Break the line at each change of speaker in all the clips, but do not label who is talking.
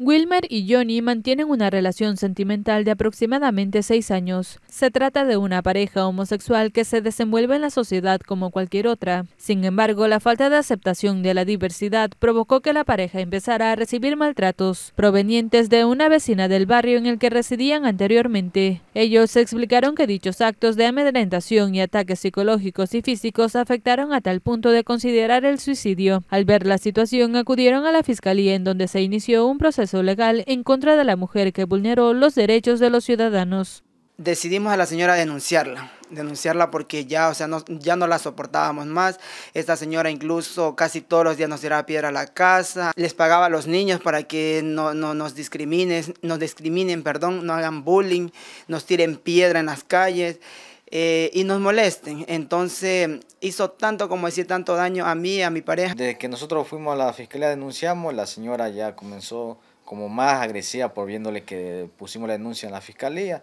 Wilmer y Johnny mantienen una relación sentimental de aproximadamente seis años. Se trata de una pareja homosexual que se desenvuelve en la sociedad como cualquier otra. Sin embargo, la falta de aceptación de la diversidad provocó que la pareja empezara a recibir maltratos provenientes de una vecina del barrio en el que residían anteriormente. Ellos explicaron que dichos actos de amedrentación y ataques psicológicos y físicos afectaron a tal punto de considerar el suicidio. Al ver la situación, acudieron a la fiscalía en donde se inició un proceso legal en contra de la mujer que vulneró los derechos de los ciudadanos.
Decidimos a la señora denunciarla, denunciarla porque ya, o sea, no, ya no la soportábamos más. Esta señora incluso casi todos los días nos tiraba piedra a la casa, les pagaba a los niños para que no, nos discriminen, nos discriminen, perdón, no hagan bullying, nos tiren piedra en las calles. Eh, y nos molesten. Entonces
hizo tanto, como decir, tanto daño a mí, a mi pareja. Desde que nosotros fuimos a la fiscalía, denunciamos, la señora ya comenzó como más agresiva por viéndole que pusimos la denuncia en la fiscalía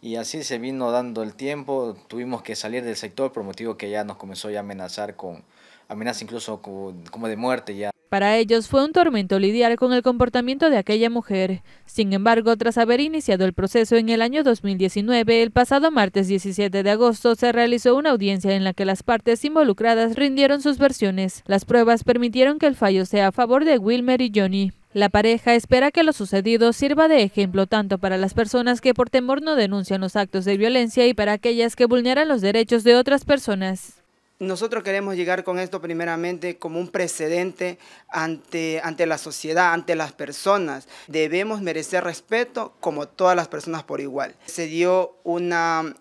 y así se vino dando el tiempo, tuvimos que salir del sector por motivo que ya nos comenzó a amenazar con amenaza incluso como de muerte ya.
Para ellos fue un tormento lidiar con el comportamiento de aquella mujer. Sin embargo, tras haber iniciado el proceso en el año 2019, el pasado martes 17 de agosto se realizó una audiencia en la que las partes involucradas rindieron sus versiones. Las pruebas permitieron que el fallo sea a favor de Wilmer y Johnny. La pareja espera que lo sucedido sirva de ejemplo tanto para las personas que por temor no denuncian los actos de violencia y para aquellas que vulneran los derechos de otras personas.
Nosotros queremos llegar con esto primeramente como un precedente ante, ante la sociedad, ante las personas. Debemos merecer respeto como todas las personas por igual. Se dio una,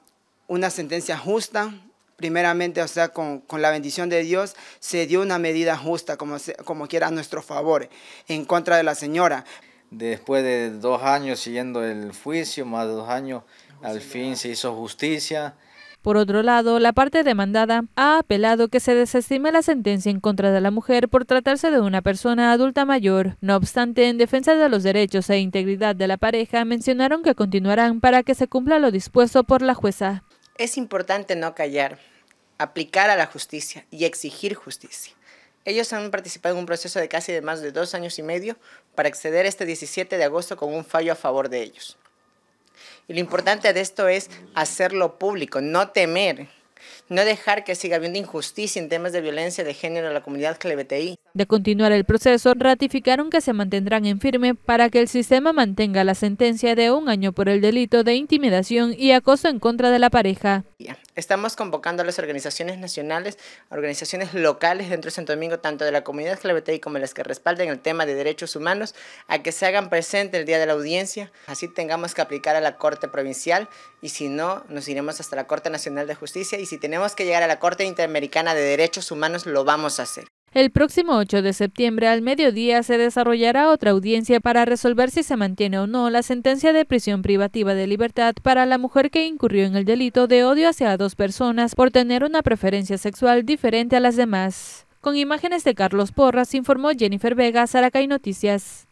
una sentencia justa, primeramente, o sea, con, la bendición de Dios, se dio una medida justa, como, como quiera, a nuestro favor, en
contra de la señora. Después de dos años siguiendo el juicio, más de dos años, al fin se hizo justicia.
Por otro lado, la parte demandada ha apelado que se desestime la sentencia en contra de la mujer por tratarse de una persona adulta mayor. No obstante, en defensa de los derechos e integridad de la pareja, mencionaron que continuarán para que se cumpla lo dispuesto por la jueza.
Es importante no callar, aplicar a la justicia y exigir justicia. Ellos han participado en un proceso de casi de más de dos años y medio para acceder este 17 de agosto con un fallo a favor de ellos. Y lo importante de esto es hacerlo público, no temer no dejar que siga habiendo injusticia en temas de violencia de género en la comunidad LGBTI.
De continuar el proceso, ratificaron que se mantendrán en firme para que el sistema mantenga la sentencia de un año por el delito de intimidación y acoso en contra de la pareja.
Estamos convocando a las organizaciones nacionales, organizaciones locales dentro de Santo Domingo, tanto de la comunidad LGBTI como las que respalden el tema de derechos humanos, a que se hagan presentes el día de la audiencia. Así tengamos que aplicar a la Corte Provincial y si no, nos iremos hasta la Corte Nacional de Justicia y si tenemos que llegar a la Corte Interamericana de Derechos Humanos, lo vamos a hacer.
El próximo 8 de septiembre al mediodía se desarrollará otra audiencia para resolver si se mantiene o no la sentencia de prisión privativa de libertad para la mujer que incurrió en el delito de odio hacia dos personas por tener una preferencia sexual diferente a las demás. Con imágenes de Carlos Porras informó Jennifer Vega, Saracay Noticias.